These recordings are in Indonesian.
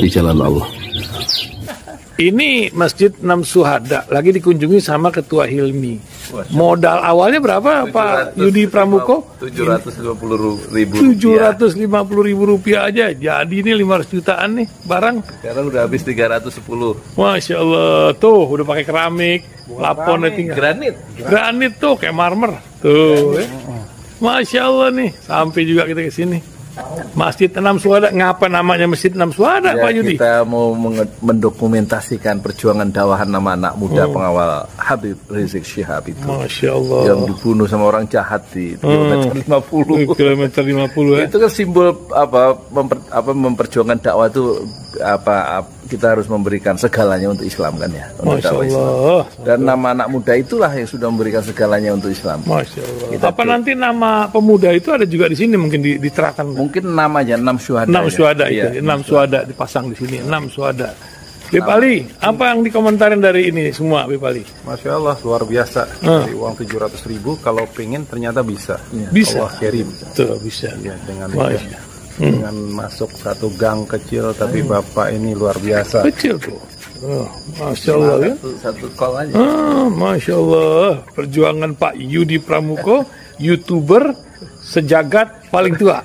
di jalan Allah. Ini Masjid Nam Suhada lagi dikunjungi sama Ketua Hilmi. Modal awalnya berapa 700, Pak Yudi Pramuko? 750 ribu rupiah. 750 ribu rupiah aja. Jadi ini 500 jutaan nih barang. Sekarang udah habis 310. Masya Allah. Tuh udah pakai keramik. Bukan lapon tinggal. Granit. Granit tuh kayak marmer. Tuh. Ya. Masya Allah nih. Sampai juga kita ke sini. Masjid Enam Suara, ngapa namanya Masjid Enam Suara ya, Pak Yudi? Kita mau mendokumentasikan perjuangan dakwah nama anak muda hmm. pengawal Habib Rizik Syihab itu. Masya Allah. Yang dibunuh sama orang jahat di hmm. kilometer 50. Kilometer 50 ya. Eh? itu kan simbol apa, memper, apa memperjuangkan dakwah itu apa, apa kita harus memberikan segalanya untuk Islam kan ya untuk Masya Allah. Islam. Dan nama anak muda itulah yang sudah memberikan segalanya untuk Islam. Masya Allah. Kita Apa nanti nama pemuda itu ada juga di sini mungkin diterakan? Mungkin namanya enam syuhada. Enam syuhada iya, ya. itu, enam syuhada dipasang di sini, enam syuhada. Bib Ali, apa yang dikomentarin dari ini semua Bib Ali? Masya Allah, luar biasa. Dari uang 700 ribu, kalau pengen ternyata bisa. Bisa. Allah kirim. Tuh, bisa. Ya, dengan Masya hmm. dengan masuk satu gang kecil tapi hmm. bapak ini luar biasa kecil tuh ah, Masya Allah ya. Satu, satu aja. Ah, Masya Allah. Perjuangan Pak Yudi Pramuko, YouTuber sejagat paling tua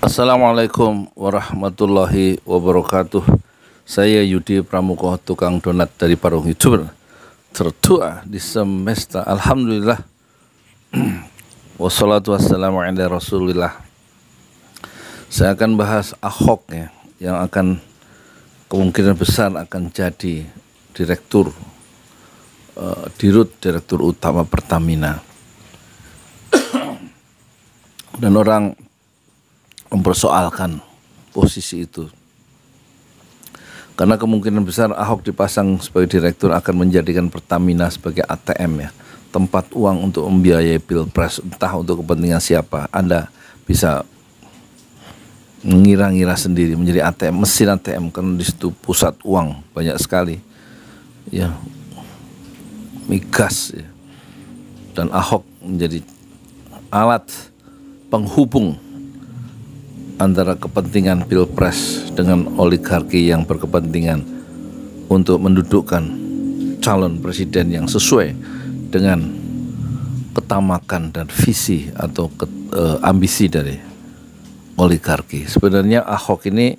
Assalamualaikum warahmatullahi wabarakatuh. Saya Yudi Pramuko, tukang donat dari Parung Youtuber Tertua di semesta. Alhamdulillah. Wassalatu wassalamu ala rasulillah. Saya akan bahas Ahok ya, yang akan kemungkinan besar akan jadi direktur uh, eh, dirut direktur utama Pertamina. Dan orang mempersoalkan posisi itu. Karena kemungkinan besar Ahok dipasang sebagai direktur akan menjadikan Pertamina sebagai ATM ya, tempat uang untuk membiayai pilpres entah untuk kepentingan siapa. Anda bisa mengira-ngira sendiri menjadi ATM mesin ATM karena di situ pusat uang banyak sekali ya migas ya. dan Ahok menjadi alat penghubung antara kepentingan pilpres dengan oligarki yang berkepentingan untuk mendudukkan calon presiden yang sesuai dengan ketamakan dan visi atau ke, e, ambisi dari oligarki. Sebenarnya Ahok ini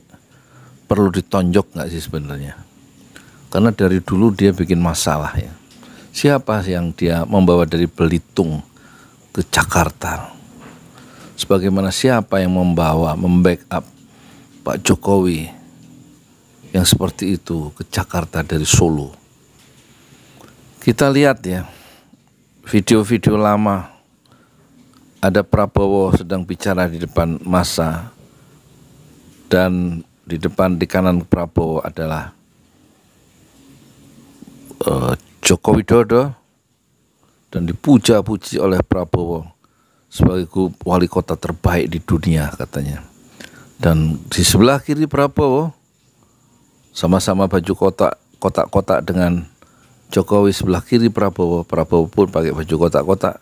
perlu ditonjok nggak sih sebenarnya? Karena dari dulu dia bikin masalah ya. Siapa yang dia membawa dari Belitung ke Jakarta? sebagaimana siapa yang membawa membackup Pak Jokowi yang seperti itu ke Jakarta dari Solo. Kita lihat ya video-video lama ada Prabowo sedang bicara di depan masa dan di depan di kanan Prabowo adalah uh, Joko Widodo dan dipuja-puji oleh Prabowo sebagai wali kota terbaik di dunia katanya. Dan di sebelah kiri Prabowo sama-sama baju kotak kotak-kotak dengan Jokowi sebelah kiri Prabowo, Prabowo pun pakai baju kotak-kotak.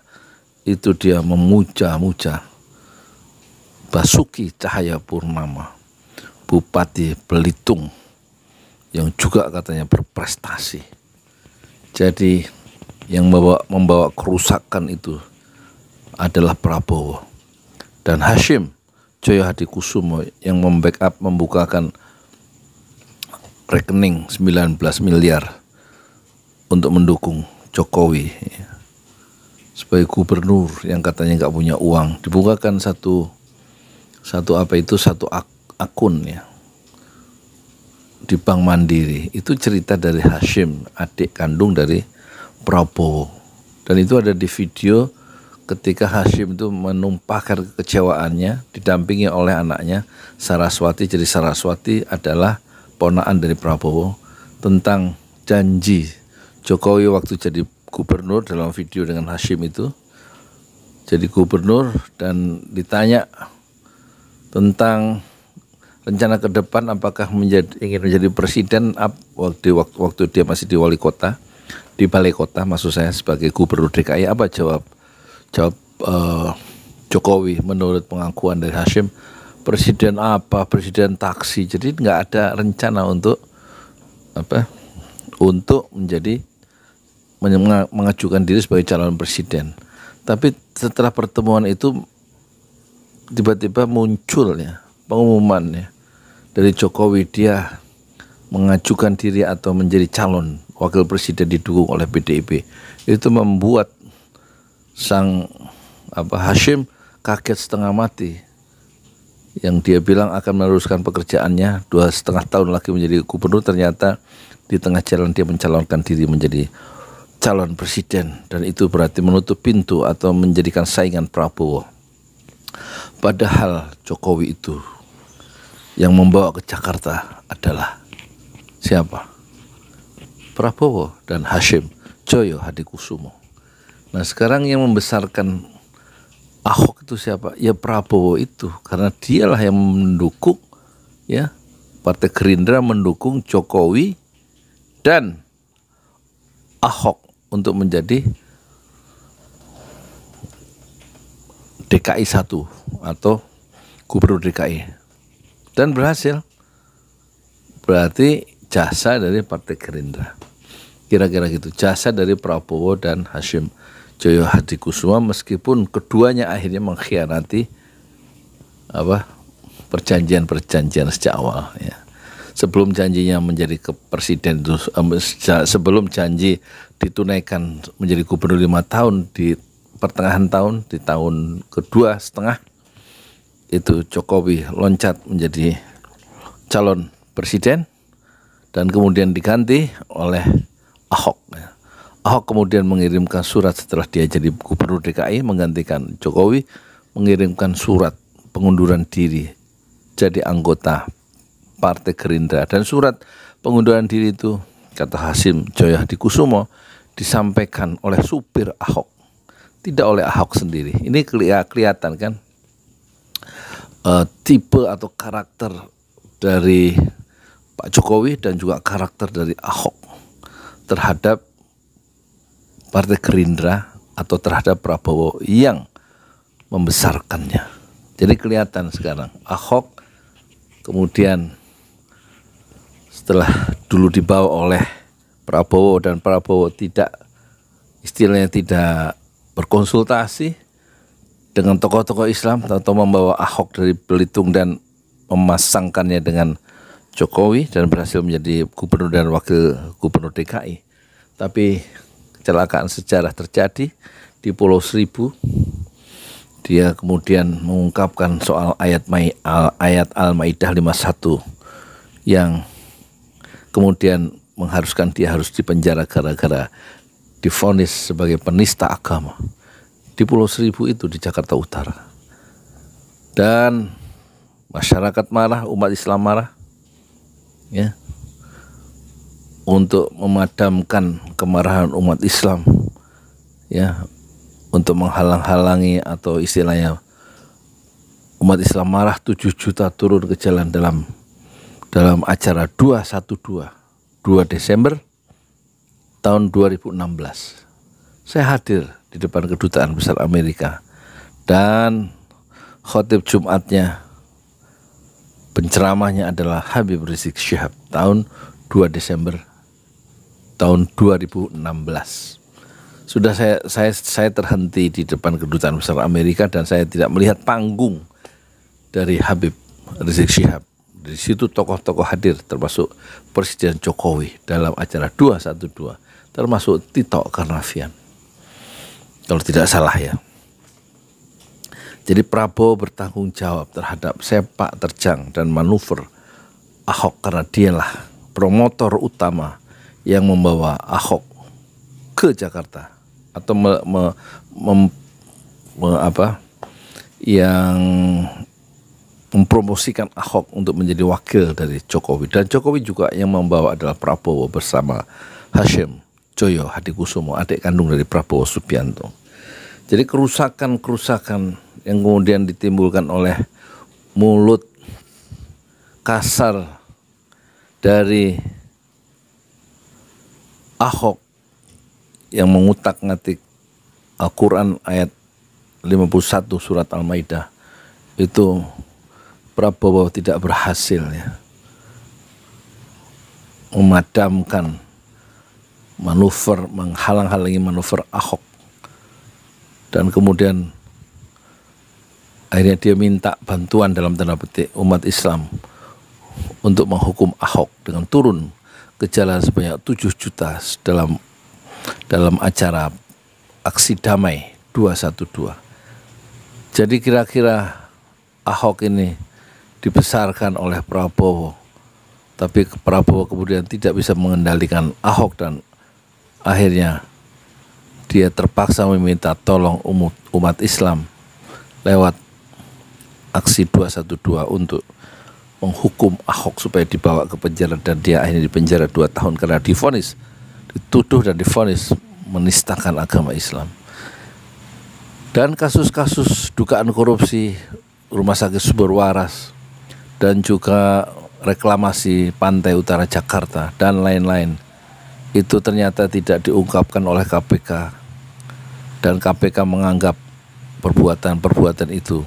Itu dia memuja-muja Basuki Cahaya Purnama, Bupati Belitung yang juga katanya berprestasi. Jadi yang membawa, membawa kerusakan itu adalah Prabowo dan Hashim Joyo Hadi Kusumo yang membackup membukakan rekening 19 miliar untuk mendukung Jokowi sebagai gubernur yang katanya nggak punya uang dibukakan satu satu apa itu satu ak akun ya di Bank Mandiri itu cerita dari Hashim adik kandung dari Prabowo dan itu ada di video ketika Hashim itu menumpahkan kecewaannya didampingi oleh anaknya Saraswati jadi Saraswati adalah ponaan dari Prabowo tentang janji Jokowi waktu jadi gubernur dalam video dengan Hashim itu jadi gubernur dan ditanya tentang rencana ke depan apakah menjadi ingin menjadi presiden waktu waktu dia masih di wali kota di balai kota maksud saya sebagai gubernur DKI apa jawab Jawab uh, Jokowi menurut pengakuan dari Hashim presiden apa presiden taksi jadi nggak ada rencana untuk apa untuk menjadi mengajukan diri sebagai calon presiden tapi setelah pertemuan itu tiba-tiba munculnya pengumumannya dari Jokowi dia mengajukan diri atau menjadi calon wakil presiden didukung oleh PDIP itu membuat sang apa Hashim kaget setengah mati yang dia bilang akan meneruskan pekerjaannya dua setengah tahun lagi menjadi gubernur ternyata di tengah jalan dia mencalonkan diri menjadi calon presiden dan itu berarti menutup pintu atau menjadikan saingan Prabowo padahal Jokowi itu yang membawa ke Jakarta adalah siapa? Prabowo dan Hashim Joyo Hadikusumo. Nah sekarang yang membesarkan Ahok itu siapa? Ya Prabowo itu karena dialah yang mendukung ya Partai Gerindra mendukung Jokowi dan Ahok untuk menjadi DKI 1 atau Gubernur DKI dan berhasil berarti jasa dari Partai Gerindra kira-kira gitu jasa dari Prabowo dan Hashim Joyo Hadi Kusuma meskipun keduanya akhirnya mengkhianati apa perjanjian-perjanjian sejak awal ya. Sebelum janjinya menjadi presiden itu sebelum janji ditunaikan menjadi gubernur lima tahun di pertengahan tahun di tahun kedua setengah itu Jokowi loncat menjadi calon presiden dan kemudian diganti oleh Ahok ya Ahok kemudian mengirimkan surat setelah dia jadi gubernur DKI menggantikan Jokowi mengirimkan surat pengunduran diri jadi anggota Partai Gerindra dan surat pengunduran diri itu kata Hasim di Kusumo disampaikan oleh supir Ahok tidak oleh Ahok sendiri ini kelihatan kan uh, tipe atau karakter dari Pak Jokowi dan juga karakter dari Ahok terhadap Partai Gerindra atau terhadap Prabowo yang membesarkannya. Jadi kelihatan sekarang Ahok kemudian setelah dulu dibawa oleh Prabowo dan Prabowo tidak istilahnya tidak berkonsultasi dengan tokoh-tokoh Islam atau membawa Ahok dari Belitung dan memasangkannya dengan Jokowi dan berhasil menjadi gubernur dan wakil gubernur DKI. Tapi kecelakaan sejarah terjadi di Pulau Seribu. Dia kemudian mengungkapkan soal ayat al, ayat Al-Maidah 51 yang kemudian mengharuskan dia harus dipenjara gara-gara difonis sebagai penista agama di Pulau Seribu itu di Jakarta Utara. Dan masyarakat marah, umat Islam marah. Ya, untuk memadamkan kemarahan umat Islam ya untuk menghalang-halangi atau istilahnya umat Islam marah 7 juta turun ke jalan dalam dalam acara 212 2 Desember tahun 2016 saya hadir di depan kedutaan besar Amerika dan khotib Jumatnya penceramahnya adalah Habib Rizik Syihab tahun 2 Desember tahun 2016. Sudah saya saya saya terhenti di depan kedutaan besar Amerika dan saya tidak melihat panggung dari Habib Rizik Syihab. Di situ tokoh-tokoh hadir termasuk Presiden Jokowi dalam acara 212 termasuk Tito Karnavian. Kalau tidak salah ya. Jadi Prabowo bertanggung jawab terhadap sepak terjang dan manuver Ahok karena dialah promotor utama yang membawa Ahok ke Jakarta atau me, me, mem, me, apa yang mempromosikan Ahok untuk menjadi wakil dari Jokowi dan Jokowi juga yang membawa adalah Prabowo bersama Hashim Joyo Hadikusumo adik kandung dari Prabowo Subianto. Jadi kerusakan-kerusakan yang kemudian ditimbulkan oleh mulut kasar dari Ahok yang mengutak ngatik Al-Quran ayat 51 surat Al-Maidah itu Prabowo tidak berhasil ya memadamkan manuver menghalang-halangi manuver Ahok dan kemudian akhirnya dia minta bantuan dalam tanda petik umat Islam untuk menghukum Ahok dengan turun ke sebanyak 7 juta dalam dalam acara aksi damai 212. Jadi kira-kira Ahok ini dibesarkan oleh Prabowo. Tapi Prabowo kemudian tidak bisa mengendalikan Ahok dan akhirnya dia terpaksa meminta tolong umat, umat Islam lewat aksi 212 untuk menghukum Ahok supaya dibawa ke penjara dan dia akhirnya dipenjara dua tahun karena difonis dituduh dan difonis menistakan agama Islam dan kasus-kasus dugaan korupsi rumah sakit sumber waras dan juga reklamasi pantai utara Jakarta dan lain-lain itu ternyata tidak diungkapkan oleh KPK dan KPK menganggap perbuatan-perbuatan itu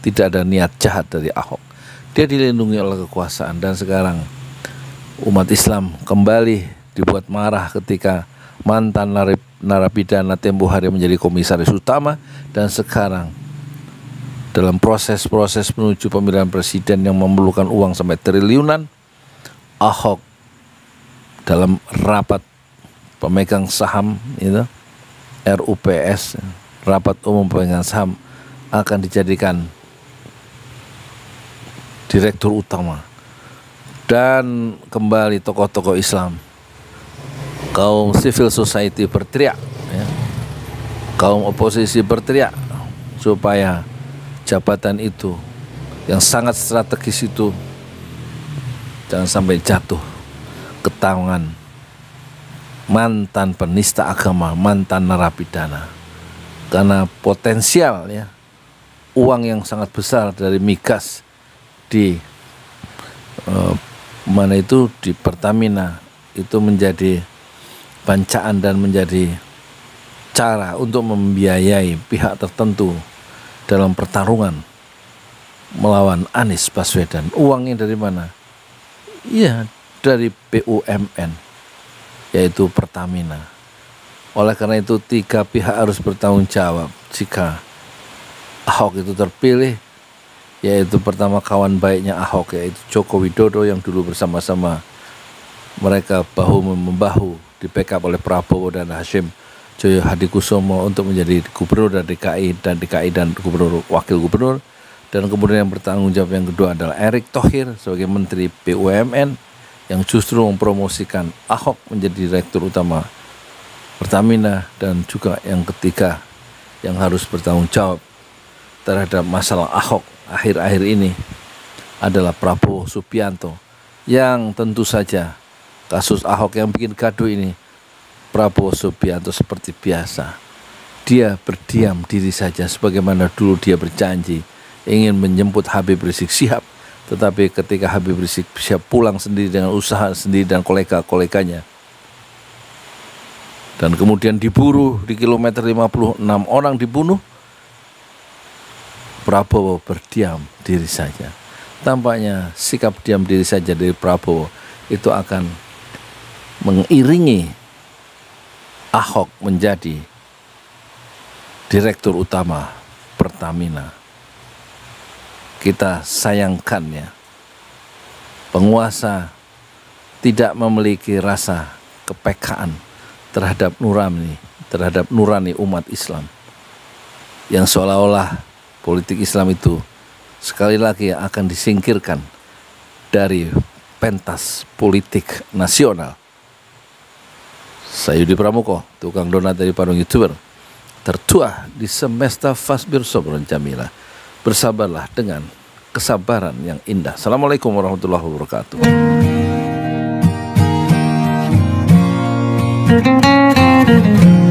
tidak ada niat jahat dari Ahok dia dilindungi oleh kekuasaan dan sekarang umat Islam kembali dibuat marah ketika mantan narapidana tempo hari menjadi komisaris utama dan sekarang dalam proses-proses menuju pemilihan presiden yang memerlukan uang sampai triliunan Ahok dalam rapat pemegang saham itu RUPS rapat umum pemegang saham akan dijadikan direktur utama dan kembali tokoh-tokoh Islam kaum civil society berteriak ya. kaum oposisi berteriak supaya jabatan itu yang sangat strategis itu jangan sampai jatuh ke tangan mantan penista agama, mantan narapidana. Karena potensial ya uang yang sangat besar dari migas di eh, mana itu di Pertamina itu menjadi bancaan dan menjadi cara untuk membiayai pihak tertentu dalam pertarungan melawan Anies Baswedan. Uangnya dari mana? Iya, dari BUMN yaitu Pertamina. Oleh karena itu tiga pihak harus bertanggung jawab jika Ahok itu terpilih yaitu pertama kawan baiknya Ahok yaitu Joko Widodo yang dulu bersama-sama mereka bahu membahu di backup oleh Prabowo dan Hashim Joyo hadikusumo untuk menjadi gubernur dan DKI dan DKI dan gubernur wakil gubernur dan kemudian yang bertanggung jawab yang kedua adalah Erick Thohir sebagai menteri BUMN yang justru mempromosikan Ahok menjadi direktur utama Pertamina dan juga yang ketiga yang harus bertanggung jawab terhadap masalah Ahok akhir-akhir ini adalah Prabowo Subianto yang tentu saja kasus Ahok yang bikin gaduh ini Prabowo Subianto seperti biasa dia berdiam diri saja sebagaimana dulu dia berjanji ingin menjemput Habib Rizik Sihab tetapi ketika Habib Rizik Sihab pulang sendiri dengan usaha sendiri dan kolega-koleganya dan kemudian diburu di kilometer 56 orang dibunuh Prabowo berdiam diri saja. Tampaknya sikap diam diri saja dari Prabowo itu akan mengiringi Ahok menjadi direktur utama Pertamina. Kita sayangkannya. Penguasa tidak memiliki rasa kepekaan terhadap nurani, terhadap nurani umat Islam yang seolah-olah politik Islam itu sekali lagi akan disingkirkan dari pentas politik nasional. Sayudi Pramuko, tukang donat dari Parung Youtuber, tertua di semesta Fasbir Sobron Jamila. Bersabarlah dengan kesabaran yang indah. Assalamualaikum warahmatullahi wabarakatuh. thank you